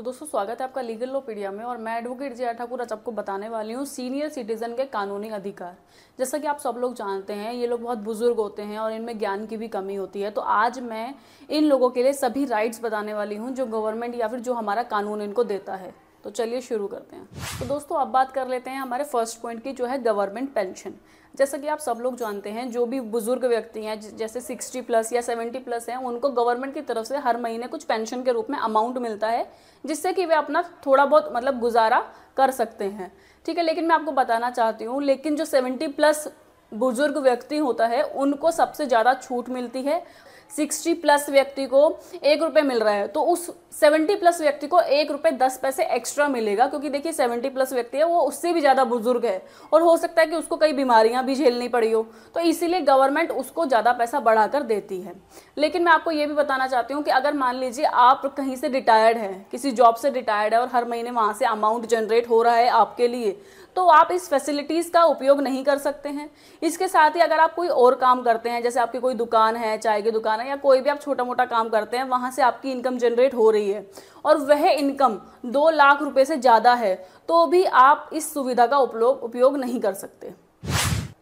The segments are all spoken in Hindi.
तो दोस्तों स्वागत है आपका लीगल लोपीडिया पीडिया में और मैं एडवोकेट जया ठाकुर आज आपको बताने वाली हूँ सीनियर सिटीजन के कानूनी अधिकार जैसा कि आप सब लोग जानते हैं ये लोग बहुत बुजुर्ग होते हैं और इनमें ज्ञान की भी कमी होती है तो आज मैं इन लोगों के लिए सभी राइट्स बताने वाली हूँ जो गवर्नमेंट या फिर जो हमारा कानून इनको देता है तो चलिए शुरू करते हैं तो दोस्तों अब बात कर लेते हैं हमारे फर्स्ट पॉइंट की जो है गवर्नमेंट पेंशन जैसा कि आप सब लोग जानते हैं जो भी बुजुर्ग व्यक्ति हैं जैसे 60 प्लस या 70 प्लस हैं उनको गवर्नमेंट की तरफ से हर महीने कुछ पेंशन के रूप में अमाउंट मिलता है जिससे कि वे अपना थोड़ा बहुत मतलब गुजारा कर सकते हैं ठीक है लेकिन मैं आपको बताना चाहती हूँ लेकिन जो सेवेंटी प्लस बुजुर्ग व्यक्ति होता है उनको सबसे ज़्यादा छूट मिलती है सिक्सटी प्लस व्यक्ति को एक रुपये मिल रहा है तो उस सेवेंटी प्लस व्यक्ति को एक रुपये दस पैसे एक्स्ट्रा मिलेगा क्योंकि देखिए सेवेंटी प्लस व्यक्ति है वो उससे भी ज़्यादा बुजुर्ग है और हो सकता है कि उसको कई बीमारियाँ भी झेलनी पड़ी हो तो इसीलिए गवर्नमेंट उसको ज़्यादा पैसा बढ़ाकर देती है लेकिन मैं आपको ये भी बताना चाहती हूँ कि अगर मान लीजिए आप कहीं से रिटायर्ड हैं किसी जॉब से रिटायर्ड है और हर महीने वहाँ से अमाउंट जनरेट हो रहा है आपके लिए तो आप इस फैसिलिटीज़ का उपयोग नहीं कर सकते हैं इसके साथ ही अगर आप कोई और काम करते हैं जैसे आपकी कोई दुकान है चाय की दुकान है या कोई भी आप छोटा मोटा काम करते हैं वहाँ से आपकी इनकम जनरेट हो रही है और वह इनकम दो लाख रुपये से ज़्यादा है तो भी आप इस सुविधा का उपयोग नहीं कर सकते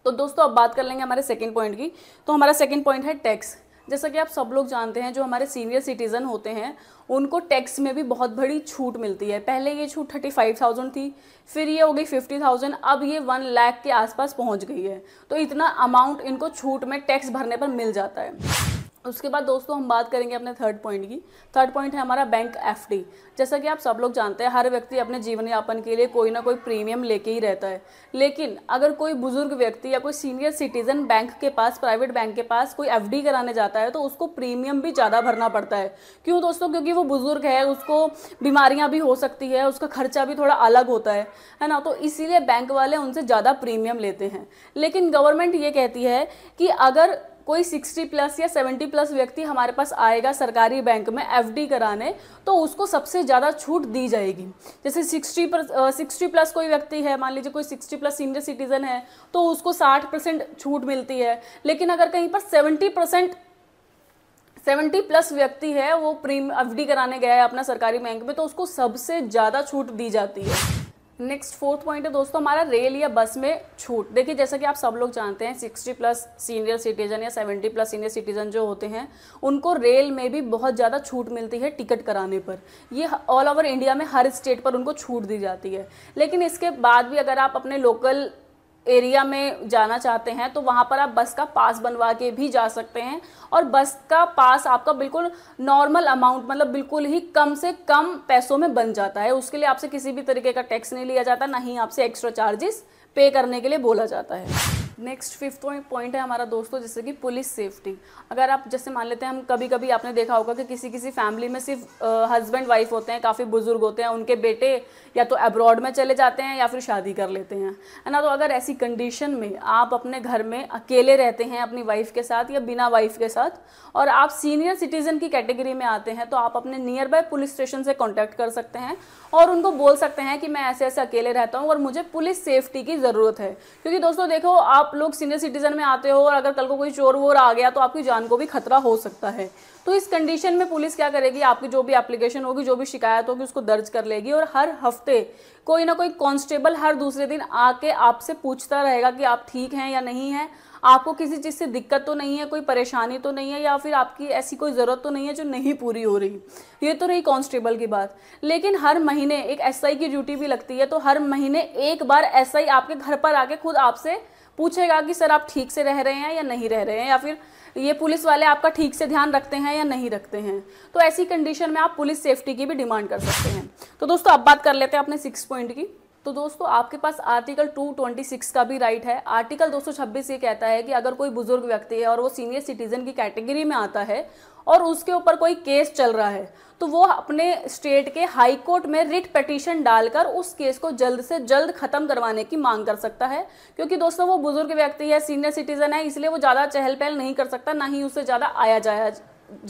तो दोस्तों अब बात कर लेंगे हमारे सेकेंड पॉइंट की तो हमारा सेकेंड पॉइंट है टैक्स जैसा कि आप सब लोग जानते हैं जो हमारे सीनियर सिटीज़न होते हैं उनको टैक्स में भी बहुत बड़ी छूट मिलती है पहले ये छूट थर्टी फाइव थाउजेंड थी फिर ये हो गई फिफ्टी थाउजेंड अब ये वन लाख के आसपास पहुंच गई है तो इतना अमाउंट इनको छूट में टैक्स भरने पर मिल जाता है उसके बाद दोस्तों हम बात करेंगे अपने थर्ड पॉइंट की थर्ड पॉइंट है हमारा बैंक एफडी जैसा कि आप सब लोग जानते हैं हर व्यक्ति अपने जीवन यापन के लिए कोई ना कोई प्रीमियम लेके ही रहता है लेकिन अगर कोई बुजुर्ग व्यक्ति या कोई सीनियर सिटीजन बैंक के पास प्राइवेट बैंक के पास कोई एफ कराने जाता है तो उसको प्रीमियम भी ज़्यादा भरना पड़ता है क्यों दोस्तों क्योंकि वो बुजुर्ग है उसको बीमारियाँ भी हो सकती है उसका खर्चा भी थोड़ा अलग होता है है ना तो इसीलिए बैंक वाले उनसे ज़्यादा प्रीमियम लेते हैं लेकिन गवर्नमेंट ये कहती है कि अगर कोई सिक्सटी प्लस या सेवेंटी प्लस व्यक्ति हमारे पास आएगा सरकारी बैंक में एफडी कराने तो उसको सबसे ज़्यादा छूट दी जाएगी जैसे सिक्सटी पर सिक्सटी प्लस कोई व्यक्ति है मान लीजिए कोई सिक्सटी प्लस सीनियर सिटीज़न है तो उसको साठ परसेंट छूट मिलती है लेकिन अगर कहीं पर सेवेंटी परसेंट सेवेंटी प्लस व्यक्ति है वो प्रीम एफ कराने गया है अपना सरकारी बैंक में तो उसको सबसे ज़्यादा छूट दी जाती है नेक्स्ट फोर्थ पॉइंट है दोस्तों हमारा रेल या बस में छूट देखिए जैसा कि आप सब लोग जानते हैं सिक्सटी प्लस सीनियर सिटीजन या सेवेंटी प्लस सीनियर सिटीजन जो होते हैं उनको रेल में भी बहुत ज़्यादा छूट मिलती है टिकट कराने पर ये ऑल ओवर इंडिया में हर स्टेट पर उनको छूट दी जाती है लेकिन इसके बाद भी अगर आप अपने लोकल एरिया में जाना चाहते हैं तो वहाँ पर आप बस का पास बनवा के भी जा सकते हैं और बस का पास आपका बिल्कुल नॉर्मल अमाउंट मतलब बिल्कुल ही कम से कम पैसों में बन जाता है उसके लिए आपसे किसी भी तरीके का टैक्स नहीं लिया जाता ना ही आपसे एक्स्ट्रा चार्जेस पे करने के लिए बोला जाता है नेक्स्ट फिफ्थ पॉइंट है हमारा दोस्तों जैसे कि पुलिस सेफ्टी अगर आप जैसे मान लेते हैं हम कभी कभी आपने देखा होगा कि किसी किसी फैमिली में सिर्फ हस्बैंड वाइफ होते हैं काफ़ी बुजुर्ग होते हैं उनके बेटे या तो अब्रॉड में चले जाते हैं या फिर शादी कर लेते हैं है ना तो अगर ऐसी कंडीशन में आप अपने घर में अकेले रहते हैं अपनी वाइफ के साथ या बिना वाइफ के साथ और आप सीनियर सिटीज़न की कैटेगरी में आते हैं तो आप अपने नियर बाय पुलिस स्टेशन से कॉन्टैक्ट कर सकते हैं और उनको बोल सकते हैं कि मैं ऐसे ऐसे अकेले रहता हूँ और मुझे पुलिस सेफ्टी की ज़रूरत है क्योंकि दोस्तों देखो आप आप लोग सीनियर सिटीजन में आते हो और अगर कल को कोई चोर वोर आ गया तो आपकी जान को भी खतरा हो सकता है तो इस कंडीशन में पुलिस क्या करेगी आपकी जो भी एप्लीकेशन होगी जो भी शिकायत होगी उसको दर्ज कर लेगी और हर हफ्ते कोई ना कोई कांस्टेबल हर दूसरे दिन आके आपसे पूछता रहेगा कि आप ठीक हैं या नहीं है आपको किसी चीज़ से दिक्कत तो नहीं है कोई परेशानी तो नहीं है या फिर आपकी ऐसी कोई ज़रूरत तो नहीं है जो नहीं पूरी हो रही ये तो रही कांस्टेबल की बात लेकिन हर महीने एक एसआई की ड्यूटी भी लगती है तो हर महीने एक बार एसआई आपके घर पर आके खुद आपसे पूछेगा कि सर आप ठीक से रह रहे हैं या नहीं रह रहे हैं या फिर ये पुलिस वाले आपका ठीक से ध्यान रखते हैं या नहीं रखते हैं तो ऐसी कंडीशन में आप पुलिस सेफ्टी की भी डिमांड कर सकते हैं तो दोस्तों अब बात कर लेते हैं अपने सिक्स पॉइंट की तो दोस्तों आपके पास आर्टिकल 226 का भी राइट है आर्टिकल 226 ये कहता है कि अगर कोई बुजुर्ग व्यक्ति है और वो सीनियर सिटीजन की कैटेगरी में आता है और उसके ऊपर कोई केस चल रहा है तो वो अपने स्टेट के हाई कोर्ट में रिट पटिशन डालकर उस केस को जल्द से जल्द खत्म करवाने की मांग कर सकता है क्योंकि दोस्तों वो बुजुर्ग व्यक्ति है सीनियर सिटीजन है इसलिए वो ज़्यादा चहल पहल नहीं कर सकता ना ही उससे ज़्यादा आया जाया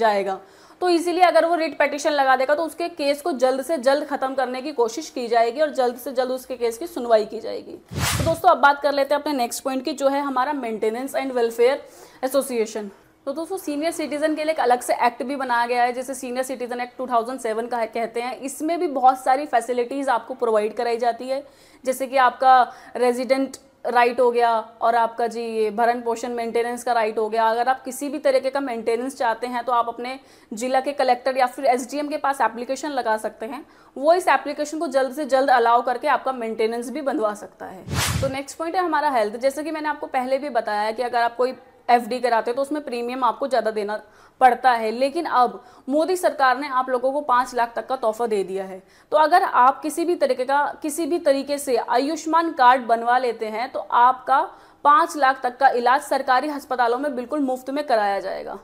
जाएगा तो इसीलिए अगर वो रिट पटिशन लगा देगा तो उसके केस को जल्द से जल्द खत्म करने की कोशिश की जाएगी और जल्द से जल्द उसके केस की सुनवाई की जाएगी तो दोस्तों अब बात कर लेते हैं अपने नेक्स्ट पॉइंट की जो है हमारा मेंटेनेंस एंड वेलफेयर एसोसिएशन तो दोस्तों सीनियर सिटीज़न के लिए एक अलग से एक्ट भी बनाया गया है जैसे सीनियर सिटीज़न एक्ट 2007 का कहते हैं इसमें भी बहुत सारी फैसिलिटीज़ आपको प्रोवाइड कराई जाती है जैसे कि आपका रेजिडेंट राइट हो गया और आपका जी ये भरण पोषण मेंटेनेंस का राइट हो गया अगर आप किसी भी तरीके का मेंटेनेंस चाहते हैं तो आप अपने जिला के कलेक्टर या फिर एसडीएम के पास एप्लीकेशन लगा सकते हैं वो इस एप्लीकेशन को जल्द से जल्द अलाउ करके आपका मेंटेनेंस भी बंधवा सकता है तो नेक्स्ट पॉइंट है हमारा हेल्थ जैसे कि मैंने आपको पहले भी बताया कि अगर आप कोई एफडी कराते हो तो उसमें प्रीमियम आपको ज़्यादा देना पड़ता है लेकिन अब मोदी सरकार ने आप लोगों को पाँच लाख तक का तोहफा दे दिया है तो अगर आप किसी भी तरीके का किसी भी तरीके से आयुष्मान कार्ड बनवा लेते हैं तो आपका पाँच लाख तक का इलाज सरकारी अस्पतालों में बिल्कुल मुफ्त में कराया जाएगा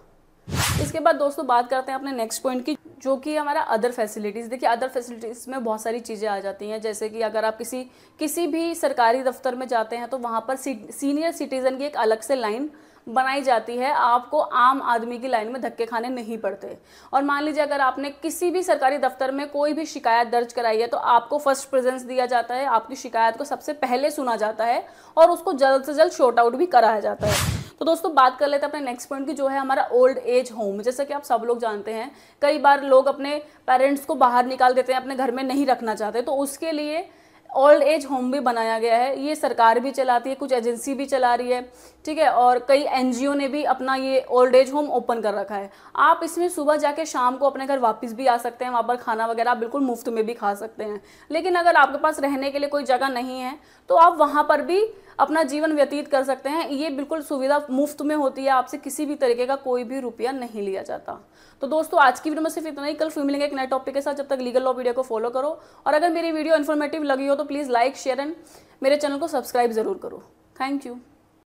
इसके बाद दोस्तों बात करते हैं अपने नेक्स्ट पॉइंट की जो कि हमारा अदर फैसिलिटीज़ देखिए अदर फैसिलिटीज़ में बहुत सारी चीज़ें आ जाती हैं जैसे कि अगर आप किसी किसी भी सरकारी दफ्तर में जाते हैं तो वहाँ पर सीनियर सिटीज़न की एक अलग से लाइन बनाई जाती है आपको आम आदमी की लाइन में धक्के खाने नहीं पड़ते और मान लीजिए अगर आपने किसी भी सरकारी दफ्तर में कोई भी शिकायत दर्ज कराई है तो आपको फर्स्ट प्रेजेंस दिया जाता है आपकी शिकायत को सबसे पहले सुना जाता है और उसको जल्द से जल्द शॉर्ट आउट भी कराया जाता है तो दोस्तों बात कर लेते हैं अपने नेक्स्ट पॉइंट की जो है हमारा ओल्ड एज होम जैसे कि आप सब लोग जानते हैं कई बार लोग अपने पेरेंट्स को बाहर निकाल देते हैं अपने घर में नहीं रखना चाहते तो उसके लिए ओल्ड एज होम भी बनाया गया है ये सरकार भी चलाती है कुछ एजेंसी भी चला रही है ठीक है और कई एनजीओ ने भी अपना ये ओल्ड एज होम ओपन कर रखा है आप इसमें सुबह जाके शाम को अपने घर वापस भी आ सकते हैं वहाँ पर खाना वगैरह आप बिल्कुल मुफ्त में भी खा सकते हैं लेकिन अगर आपके पास रहने के लिए कोई जगह नहीं है तो आप वहाँ पर भी अपना जीवन व्यतीत कर सकते हैं ये बिल्कुल सुविधा मुफ्त में होती है आपसे किसी भी तरीके का कोई भी रुपया नहीं लिया जाता तो दोस्तों आज की वीडियो में सिर्फ इतना ही कल फिर मिलेंगे एक नए टॉपिक के साथ जब तक लीगल लॉ वीडियो को फॉलो करो और अगर मेरी वीडियो इन्फॉर्मेटिव लगी हो तो प्लीज़ लाइक शेयर एंड मेरे चैनल को सब्सक्राइब जरूर करो थैंक यू